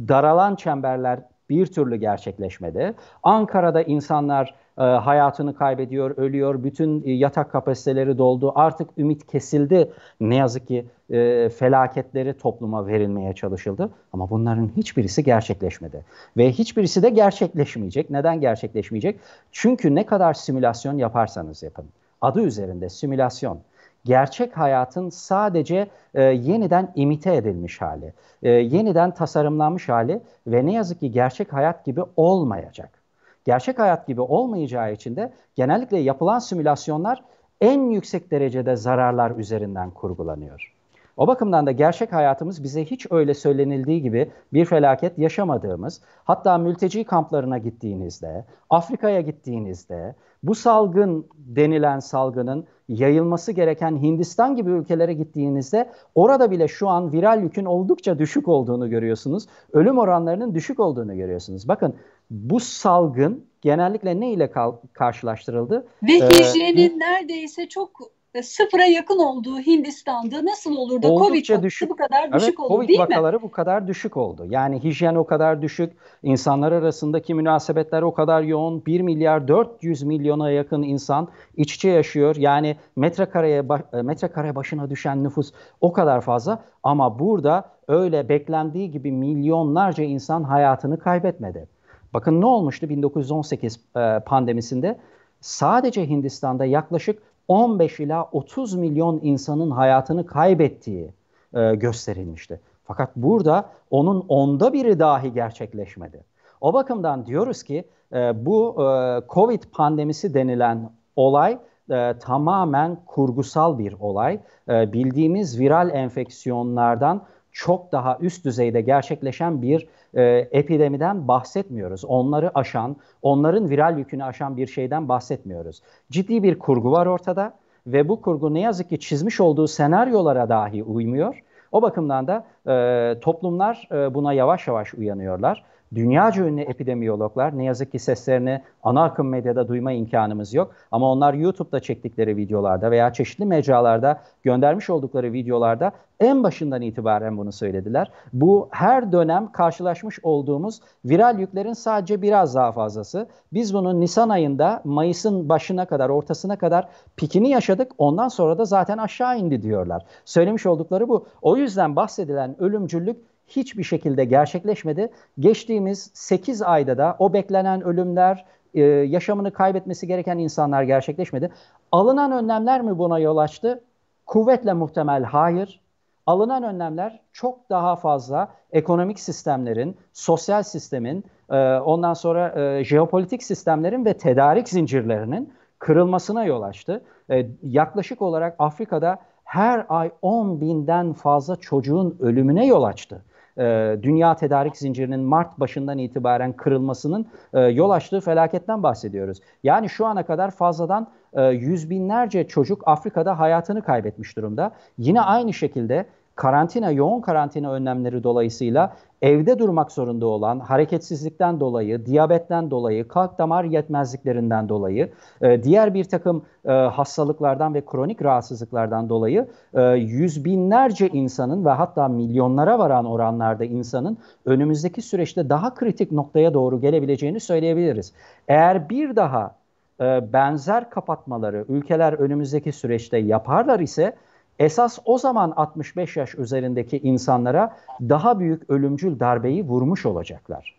daralan çemberler bir türlü gerçekleşmedi. Ankara'da insanlar e, hayatını kaybediyor, ölüyor. Bütün e, yatak kapasiteleri doldu. Artık ümit kesildi. Ne yazık ki e, felaketleri topluma verilmeye çalışıldı. Ama bunların hiçbirisi gerçekleşmedi. Ve hiçbirisi de gerçekleşmeyecek. Neden gerçekleşmeyecek? Çünkü ne kadar simülasyon yaparsanız yapın. Adı üzerinde simülasyon gerçek hayatın sadece e, yeniden imite edilmiş hali, e, yeniden tasarımlanmış hali ve ne yazık ki gerçek hayat gibi olmayacak gerçek hayat gibi olmayacağı için de genellikle yapılan simülasyonlar en yüksek derecede zararlar üzerinden kurgulanıyor. O bakımdan da gerçek hayatımız bize hiç öyle söylenildiği gibi bir felaket yaşamadığımız, hatta mülteci kamplarına gittiğinizde, Afrika'ya gittiğinizde bu salgın denilen salgının yayılması gereken Hindistan gibi ülkelere gittiğinizde orada bile şu an viral yükün oldukça düşük olduğunu görüyorsunuz. Ölüm oranlarının düşük olduğunu görüyorsunuz. Bakın bu salgın genellikle ne ile karşılaştırıldı? Ve ee, hijyenin ee, neredeyse çok e, sıfıra yakın olduğu Hindistan'da nasıl olur da Covid düşük, bu kadar evet, düşük oldu COVID değil mi? Covid vakaları bu kadar düşük oldu. Yani hijyen o kadar düşük, insanlar arasındaki münasebetler o kadar yoğun. 1 milyar 400 milyona yakın insan iç içe yaşıyor. Yani metrekareye e, metrekare başına düşen nüfus o kadar fazla ama burada öyle beklendiği gibi milyonlarca insan hayatını kaybetmedi. Bakın ne olmuştu 1918 e, pandemisinde? Sadece Hindistan'da yaklaşık 15 ila 30 milyon insanın hayatını kaybettiği e, gösterilmişti. Fakat burada onun onda biri dahi gerçekleşmedi. O bakımdan diyoruz ki e, bu e, Covid pandemisi denilen olay e, tamamen kurgusal bir olay. E, bildiğimiz viral enfeksiyonlardan çok daha üst düzeyde gerçekleşen bir e, epidemiden bahsetmiyoruz. Onları aşan, onların viral yükünü aşan bir şeyden bahsetmiyoruz. Ciddi bir kurgu var ortada ve bu kurgu ne yazık ki çizmiş olduğu senaryolara dahi uymuyor. O bakımdan da e, toplumlar e, buna yavaş yavaş uyanıyorlar. Dünyaca ünlü epidemiyologlar ne yazık ki seslerini ana akım medyada duyma imkanımız yok. Ama onlar YouTube'da çektikleri videolarda veya çeşitli mecralarda göndermiş oldukları videolarda en başından itibaren bunu söylediler. Bu her dönem karşılaşmış olduğumuz viral yüklerin sadece biraz daha fazlası. Biz bunu Nisan ayında Mayıs'ın başına kadar, ortasına kadar pikini yaşadık. Ondan sonra da zaten aşağı indi diyorlar. Söylemiş oldukları bu. O yüzden bahsedilen ölümcüllük hiçbir şekilde gerçekleşmedi. Geçtiğimiz 8 ayda da o beklenen ölümler, e, yaşamını kaybetmesi gereken insanlar gerçekleşmedi. Alınan önlemler mi buna yol açtı? Kuvvetle muhtemel hayır. Alınan önlemler çok daha fazla ekonomik sistemlerin, sosyal sistemin, e, ondan sonra e, jeopolitik sistemlerin ve tedarik zincirlerinin kırılmasına yol açtı. E, yaklaşık olarak Afrika'da her ay 10 binden fazla çocuğun ölümüne yol açtı. E, dünya tedarik zincirinin Mart başından itibaren kırılmasının e, yol açtığı felaketten bahsediyoruz. Yani şu ana kadar fazladan e, yüz binlerce çocuk Afrika'da hayatını kaybetmiş durumda. Yine hmm. aynı şekilde karantina, yoğun karantina önlemleri dolayısıyla evde durmak zorunda olan hareketsizlikten dolayı, diyabetten dolayı, kalp damar yetmezliklerinden dolayı, e, diğer bir takım e, hastalıklardan ve kronik rahatsızlıklardan dolayı e, yüz binlerce insanın ve hatta milyonlara varan oranlarda insanın önümüzdeki süreçte daha kritik noktaya doğru gelebileceğini söyleyebiliriz. Eğer bir daha e, benzer kapatmaları ülkeler önümüzdeki süreçte yaparlar ise Esas o zaman 65 yaş üzerindeki insanlara daha büyük ölümcül darbeyi vurmuş olacaklar.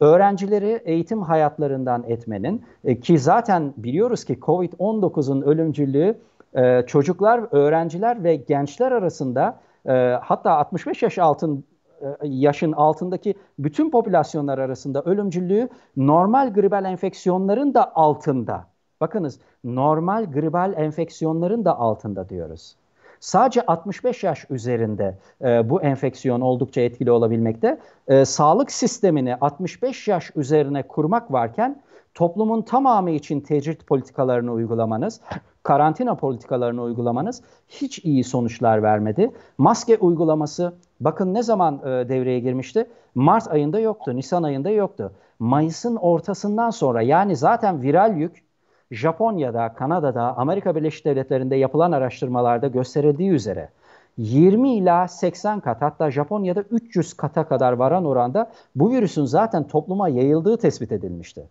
Öğrencileri eğitim hayatlarından etmenin e, ki zaten biliyoruz ki Covid-19'un ölümcüllüğü e, çocuklar, öğrenciler ve gençler arasında e, hatta 65 yaş altın yaşın altındaki bütün popülasyonlar arasında ölümcüllüğü normal gribal enfeksiyonların da altında. Bakınız normal gribal enfeksiyonların da altında diyoruz. Sadece 65 yaş üzerinde e, bu enfeksiyon oldukça etkili olabilmekte. E, sağlık sistemini 65 yaş üzerine kurmak varken toplumun tamamı için tecrit politikalarını uygulamanız, karantina politikalarını uygulamanız hiç iyi sonuçlar vermedi. Maske uygulaması bakın ne zaman e, devreye girmişti? Mart ayında yoktu, Nisan ayında yoktu. Mayıs'ın ortasından sonra yani zaten viral yük Japonya'da, Kanada'da, Amerika Birleşik Devletleri'nde yapılan araştırmalarda gösterildiği üzere 20 ila 80 kat hatta Japonya'da 300 kata kadar varan oranda bu virüsün zaten topluma yayıldığı tespit edilmişti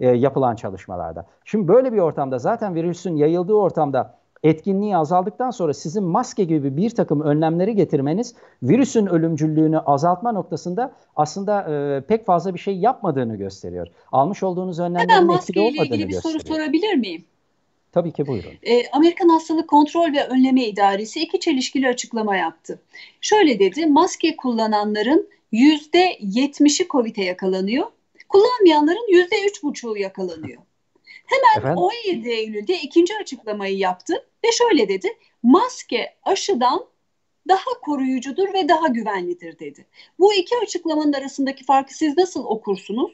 e, yapılan çalışmalarda. Şimdi böyle bir ortamda zaten virüsün yayıldığı ortamda etkinliği azaldıktan sonra sizin maske gibi bir takım önlemleri getirmeniz virüsün ölümcüllüğünü azaltma noktasında aslında e, pek fazla bir şey yapmadığını gösteriyor. Almış olduğunuz önlemlerin etkili olmadığını gösteriyor. ilgili bir gösteriyor. soru sorabilir miyim? Tabii ki buyurun. E, Amerikan Hastalık Kontrol ve Önleme İdaresi iki çelişkili açıklama yaptı. Şöyle dedi, maske kullananların yüzde yetmişi COVID'e yakalanıyor, kullanmayanların yüzde üç buçuğu yakalanıyor. Hemen Efendim? 17 Eylül'de ikinci açıklamayı yaptı ve şöyle dedi. Maske aşıdan daha koruyucudur ve daha güvenlidir dedi. Bu iki açıklamanın arasındaki farkı siz nasıl okursunuz?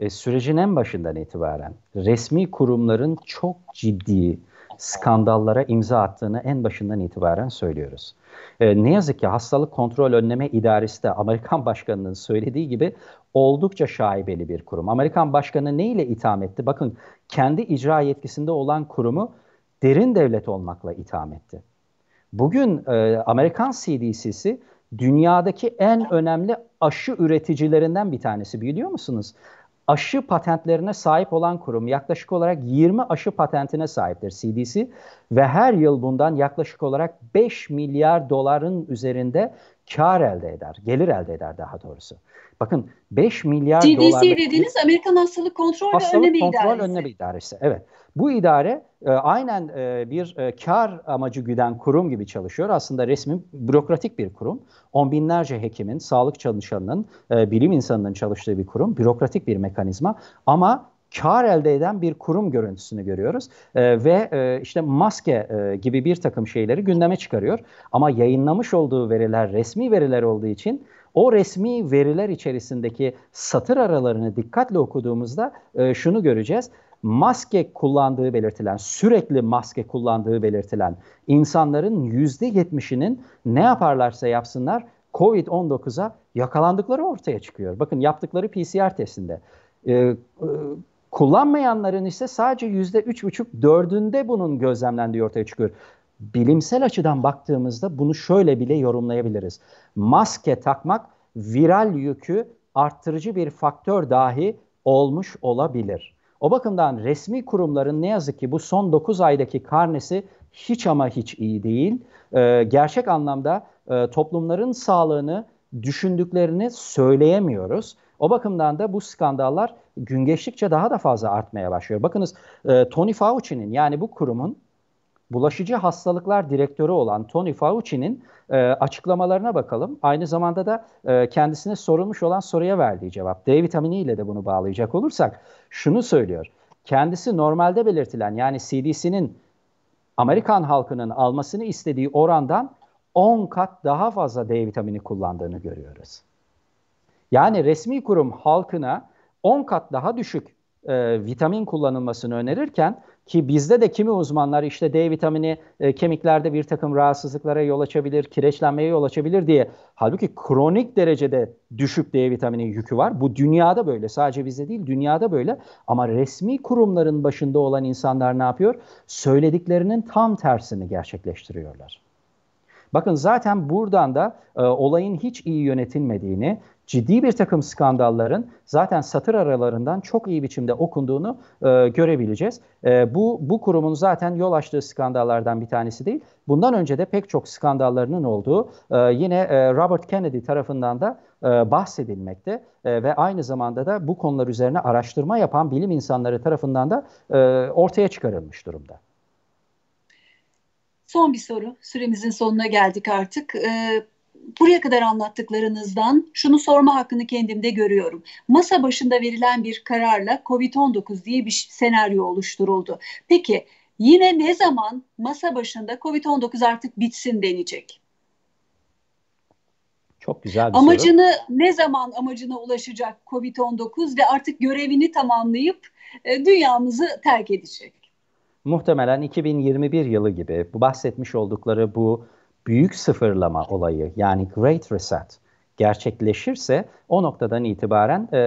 E, sürecin en başından itibaren resmi kurumların çok ciddi skandallara imza attığını en başından itibaren söylüyoruz. E, ne yazık ki hastalık kontrol önleme idaresi de Amerikan başkanının söylediği gibi oldukça şaibeli bir kurum. Amerikan başkanı ne ile itham etti? Bakın kendi icra yetkisinde olan kurumu derin devlet olmakla itham etti. Bugün e, Amerikan CDC'si dünyadaki en önemli aşı üreticilerinden bir tanesi biliyor musunuz? aşı patentlerine sahip olan kurum. Yaklaşık olarak 20 aşı patentine sahiptir CDC ve her yıl bundan yaklaşık olarak 5 milyar doların üzerinde kar elde eder, gelir elde eder daha doğrusu. Bakın 5 milyar CDC dolar... CDC dediğiniz Amerikan Hastalık Kontrol Hastalık ve Önleme Kontrol Önleme İdaresi, evet. Bu idare e, aynen e, bir e, kar amacı güden kurum gibi çalışıyor. Aslında resmi bürokratik bir kurum. On binlerce hekimin, sağlık çalışanının, e, bilim insanının çalıştığı bir kurum. Bürokratik bir mekanizma ama kar elde eden bir kurum görüntüsünü görüyoruz e, ve e, işte maske e, gibi bir takım şeyleri gündeme çıkarıyor. Ama yayınlamış olduğu veriler resmi veriler olduğu için o resmi veriler içerisindeki satır aralarını dikkatle okuduğumuzda e, şunu göreceğiz. Maske kullandığı belirtilen, sürekli maske kullandığı belirtilen insanların %70'inin ne yaparlarsa yapsınlar Covid-19'a yakalandıkları ortaya çıkıyor. Bakın yaptıkları PCR testinde. Ee, e, Kullanmayanların ise sadece yüzde üç buçuk dördünde bunun gözlemlendiği ortaya çıkıyor. Bilimsel açıdan baktığımızda bunu şöyle bile yorumlayabiliriz. Maske takmak viral yükü arttırıcı bir faktör dahi olmuş olabilir. O bakımdan resmi kurumların ne yazık ki bu son 9 aydaki karnesi hiç ama hiç iyi değil. Ee, gerçek anlamda e, toplumların sağlığını düşündüklerini söyleyemiyoruz. O bakımdan da bu skandallar gün geçtikçe daha da fazla artmaya başlıyor. Bakınız e, Tony Fauci'nin yani bu kurumun bulaşıcı hastalıklar direktörü olan Tony Fauci'nin e, açıklamalarına bakalım. Aynı zamanda da e, kendisine sorulmuş olan soruya verdiği cevap. D vitamini ile de bunu bağlayacak olursak şunu söylüyor. Kendisi normalde belirtilen yani CDC'nin Amerikan halkının almasını istediği orandan 10 kat daha fazla D vitamini kullandığını görüyoruz. Yani resmi kurum halkına 10 kat daha düşük e, vitamin kullanılmasını önerirken ki bizde de kimi uzmanlar işte D vitamini e, kemiklerde bir takım rahatsızlıklara yol açabilir, kireçlenmeye yol açabilir diye. Halbuki kronik derecede düşük D vitamini yükü var. Bu dünyada böyle sadece bizde değil dünyada böyle ama resmi kurumların başında olan insanlar ne yapıyor? Söylediklerinin tam tersini gerçekleştiriyorlar. Bakın zaten buradan da e, olayın hiç iyi yönetilmediğini, ciddi bir takım skandalların zaten satır aralarından çok iyi biçimde okunduğunu e, görebileceğiz. E, bu bu kurumun zaten yol açtığı skandallardan bir tanesi değil. Bundan önce de pek çok skandallarının olduğu e, yine e, Robert Kennedy tarafından da e, bahsedilmekte e, ve aynı zamanda da bu konular üzerine araştırma yapan bilim insanları tarafından da e, ortaya çıkarılmış durumda. Son bir soru. Süremizin sonuna geldik artık. Ee, buraya kadar anlattıklarınızdan şunu sorma hakkını kendimde görüyorum. Masa başında verilen bir kararla COVID-19 diye bir senaryo oluşturuldu. Peki yine ne zaman masa başında COVID-19 artık bitsin denecek? Çok güzel bir Amacını soru. ne zaman amacına ulaşacak COVID-19 ve artık görevini tamamlayıp e, dünyamızı terk edecek? muhtemelen 2021 yılı gibi bu bahsetmiş oldukları bu büyük sıfırlama olayı yani Great Reset gerçekleşirse o noktadan itibaren e,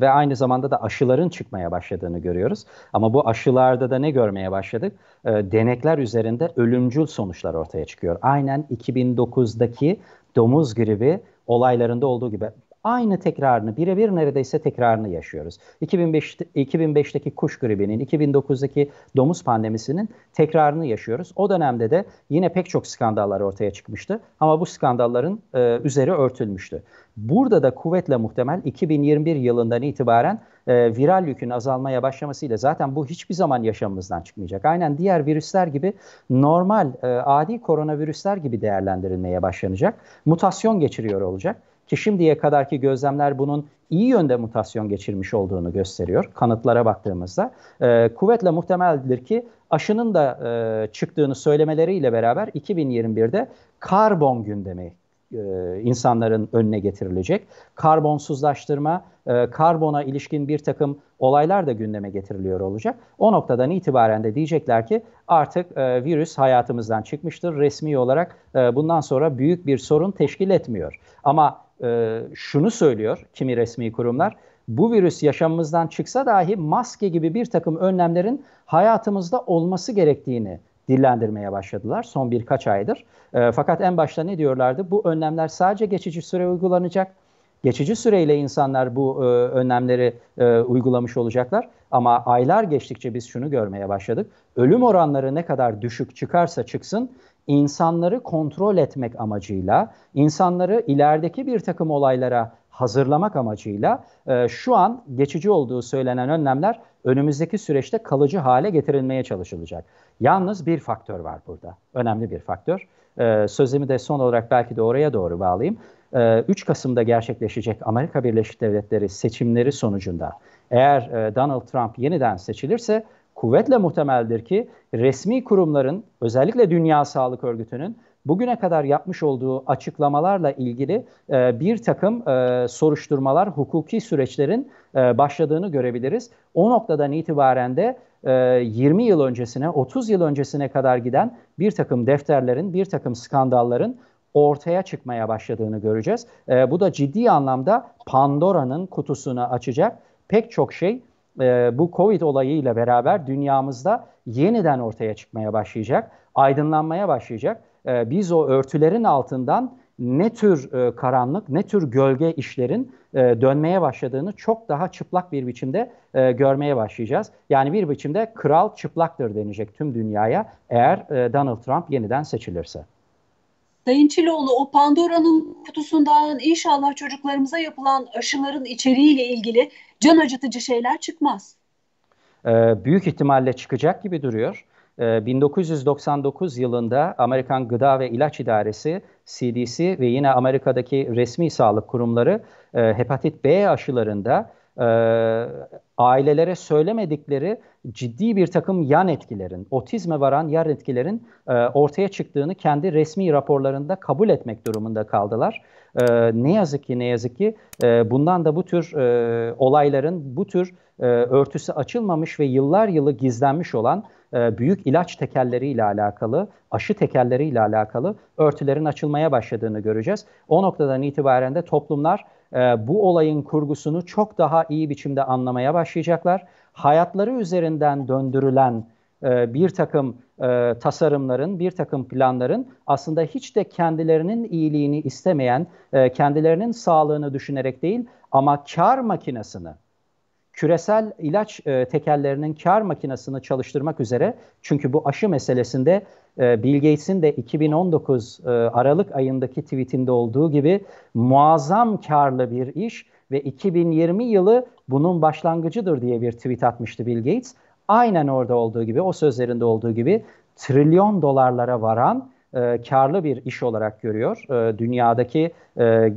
ve aynı zamanda da aşıların çıkmaya başladığını görüyoruz. Ama bu aşılarda da ne görmeye başladık? E, denekler üzerinde ölümcül sonuçlar ortaya çıkıyor. Aynen 2009'daki domuz gribi olaylarında olduğu gibi aynı tekrarını birebir neredeyse tekrarını yaşıyoruz. 2005, 2005'teki kuş gribinin, 2009'daki domuz pandemisinin tekrarını yaşıyoruz. O dönemde de yine pek çok skandallar ortaya çıkmıştı ama bu skandalların e, üzeri örtülmüştü. Burada da kuvvetle muhtemel 2021 yılından itibaren e, viral yükün azalmaya başlamasıyla zaten bu hiçbir zaman yaşamımızdan çıkmayacak. Aynen diğer virüsler gibi normal e, adi koronavirüsler gibi değerlendirilmeye başlanacak. Mutasyon geçiriyor olacak ki şimdiye kadarki gözlemler bunun iyi yönde mutasyon geçirmiş olduğunu gösteriyor kanıtlara baktığımızda. E, kuvvetle muhtemeldir ki aşının da e, çıktığını söylemeleriyle beraber 2021'de karbon gündemi e, insanların önüne getirilecek. Karbonsuzlaştırma, e, karbona ilişkin bir takım olaylar da gündeme getiriliyor olacak. O noktadan itibaren de diyecekler ki artık e, virüs hayatımızdan çıkmıştır. Resmi olarak bundan sonra büyük bir sorun teşkil etmiyor. Ama ee, şunu söylüyor kimi resmi kurumlar. Bu virüs yaşamımızdan çıksa dahi maske gibi bir takım önlemlerin hayatımızda olması gerektiğini dillendirmeye başladılar son birkaç aydır. E, fakat en başta ne diyorlardı? Bu önlemler sadece geçici süre uygulanacak. Geçici süreyle insanlar bu e, önlemleri e, uygulamış olacaklar. Ama aylar geçtikçe biz şunu görmeye başladık. Ölüm oranları ne kadar düşük çıkarsa çıksın insanları kontrol etmek amacıyla, insanları ilerideki bir takım olaylara hazırlamak amacıyla e, şu an geçici olduğu söylenen önlemler önümüzdeki süreçte kalıcı hale getirilmeye çalışılacak. Yalnız bir faktör var burada, önemli bir faktör. E, sözümü de son olarak belki de oraya doğru bağlayayım. E, 3 Kasım'da gerçekleşecek Amerika Birleşik Devletleri seçimleri sonucunda eğer e, Donald Trump yeniden seçilirse kuvvetle muhtemeldir ki resmi kurumların özellikle Dünya Sağlık Örgütü'nün bugüne kadar yapmış olduğu açıklamalarla ilgili e, bir takım e, soruşturmalar, hukuki süreçlerin e, başladığını görebiliriz. O noktadan itibaren de e, 20 yıl öncesine, 30 yıl öncesine kadar giden bir takım defterlerin, bir takım skandalların ortaya çıkmaya başladığını göreceğiz. E, bu da ciddi anlamda Pandora'nın kutusunu açacak pek çok şey ee, bu Covid olayıyla beraber dünyamızda yeniden ortaya çıkmaya başlayacak, aydınlanmaya başlayacak. Ee, biz o örtülerin altından ne tür e, karanlık, ne tür gölge işlerin e, dönmeye başladığını çok daha çıplak bir biçimde e, görmeye başlayacağız. Yani bir biçimde kral çıplaktır denecek tüm dünyaya eğer Donald Trump yeniden seçilirse. Sayın Çiloğlu o Pandora'nın kutusundan inşallah çocuklarımıza yapılan aşıların içeriğiyle ilgili can acıtıcı şeyler çıkmaz. Ee, büyük ihtimalle çıkacak gibi duruyor. 1999 ee, yılında Amerikan Gıda ve İlaç İdaresi, CDC ve yine Amerika'daki resmi sağlık kurumları e, hepatit B aşılarında e, ailelere söylemedikleri ciddi bir takım yan etkilerin, otizme varan yan etkilerin e, ortaya çıktığını kendi resmi raporlarında kabul etmek durumunda kaldılar. E, ne yazık ki ne yazık ki e, bundan da bu tür e, olayların, bu tür e, örtüsü açılmamış ve yıllar yılı gizlenmiş olan e, büyük ilaç tekerleri ile alakalı, aşı tekerleri ile alakalı örtülerin açılmaya başladığını göreceğiz. O noktadan itibaren de toplumlar e, bu olayın kurgusunu çok daha iyi biçimde anlamaya başlayacaklar hayatları üzerinden döndürülen e, bir takım e, tasarımların, bir takım planların aslında hiç de kendilerinin iyiliğini istemeyen, e, kendilerinin sağlığını düşünerek değil ama kar makinesini, küresel ilaç e, tekellerinin kar makinesini çalıştırmak üzere çünkü bu aşı meselesinde e, Bill Gates'in de 2019 e, Aralık ayındaki tweetinde olduğu gibi muazzam karlı bir iş ve 2020 yılı bunun başlangıcıdır diye bir tweet atmıştı Bill Gates. Aynen orada olduğu gibi, o sözlerinde olduğu gibi trilyon dolarlara varan e, karlı bir iş olarak görüyor. E, dünyadaki e,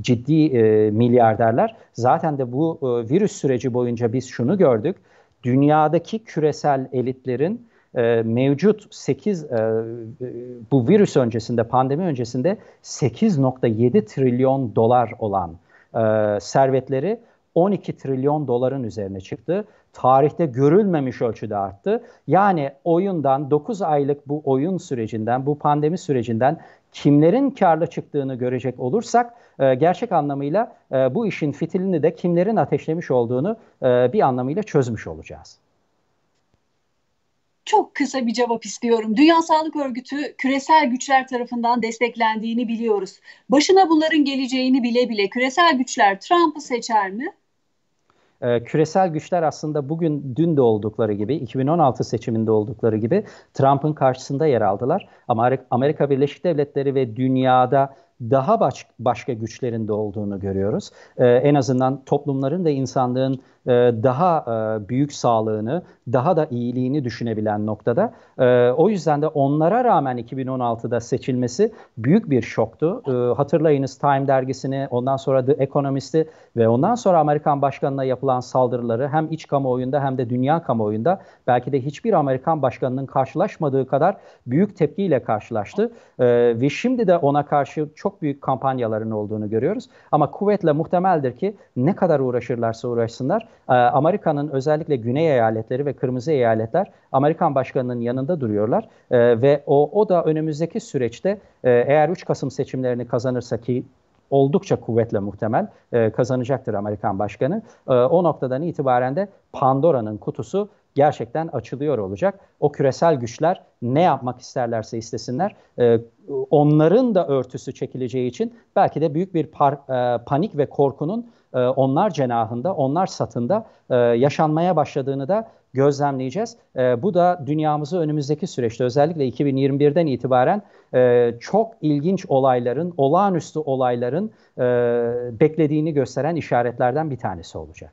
ciddi e, milyarderler. Zaten de bu e, virüs süreci boyunca biz şunu gördük. Dünyadaki küresel elitlerin e, mevcut 8 e, e, bu virüs öncesinde pandemi öncesinde 8.7 trilyon dolar olan e, servetleri 12 trilyon doların üzerine çıktı. Tarihte görülmemiş ölçüde arttı. Yani oyundan 9 aylık bu oyun sürecinden, bu pandemi sürecinden kimlerin karlı çıktığını görecek olursak e, gerçek anlamıyla e, bu işin fitilini de kimlerin ateşlemiş olduğunu e, bir anlamıyla çözmüş olacağız çok kısa bir cevap istiyorum. Dünya Sağlık Örgütü küresel güçler tarafından desteklendiğini biliyoruz. Başına bunların geleceğini bile bile küresel güçler Trump'ı seçer mi? E, küresel güçler aslında bugün dün de oldukları gibi 2016 seçiminde oldukları gibi Trump'ın karşısında yer aldılar. Ama Amerika Birleşik Devletleri ve dünyada daha baş, başka güçlerinde olduğunu görüyoruz. E, en azından toplumların ve insanlığın e, daha e, büyük sağlığını, daha da iyiliğini düşünebilen noktada. E, o yüzden de onlara rağmen 2016'da seçilmesi büyük bir şoktu. hatırlayınız Time dergisini, ondan sonra The Economist'i ve ondan sonra Amerikan başkanına yapılan saldırıları hem iç kamuoyunda hem de dünya kamuoyunda belki de hiçbir Amerikan başkanının karşılaşmadığı kadar büyük tepkiyle karşılaştı. ve şimdi de ona karşı çok büyük kampanyaların olduğunu görüyoruz. Ama kuvvetle muhtemeldir ki ne kadar uğraşırlarsa uğraşsınlar ee, Amerika'nın özellikle güney eyaletleri ve kırmızı eyaletler Amerikan başkanının yanında duruyorlar ee, ve o, o da önümüzdeki süreçte e, eğer 3 Kasım seçimlerini kazanırsa ki oldukça kuvvetle muhtemel e, kazanacaktır Amerikan başkanı. Ee, o noktadan itibaren de Pandora'nın kutusu gerçekten açılıyor olacak. O küresel güçler ne yapmak isterlerse istesinler e, onların da örtüsü çekileceği için belki de büyük bir par, panik ve korkunun ee, onlar cenahında, onlar satında e, yaşanmaya başladığını da gözlemleyeceğiz. Ee, bu da dünyamızı önümüzdeki süreçte özellikle 2021'den itibaren e, çok ilginç olayların, olağanüstü olayların e, beklediğini gösteren işaretlerden bir tanesi olacak.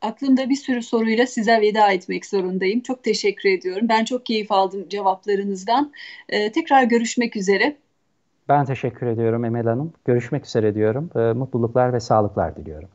Aklımda bir sürü soruyla size veda etmek zorundayım. Çok teşekkür ediyorum. Ben çok keyif aldım cevaplarınızdan. Ee, tekrar görüşmek üzere. Ben teşekkür ediyorum Emel Hanım. Görüşmek üzere diyorum. Ee, mutluluklar ve sağlıklar diliyorum.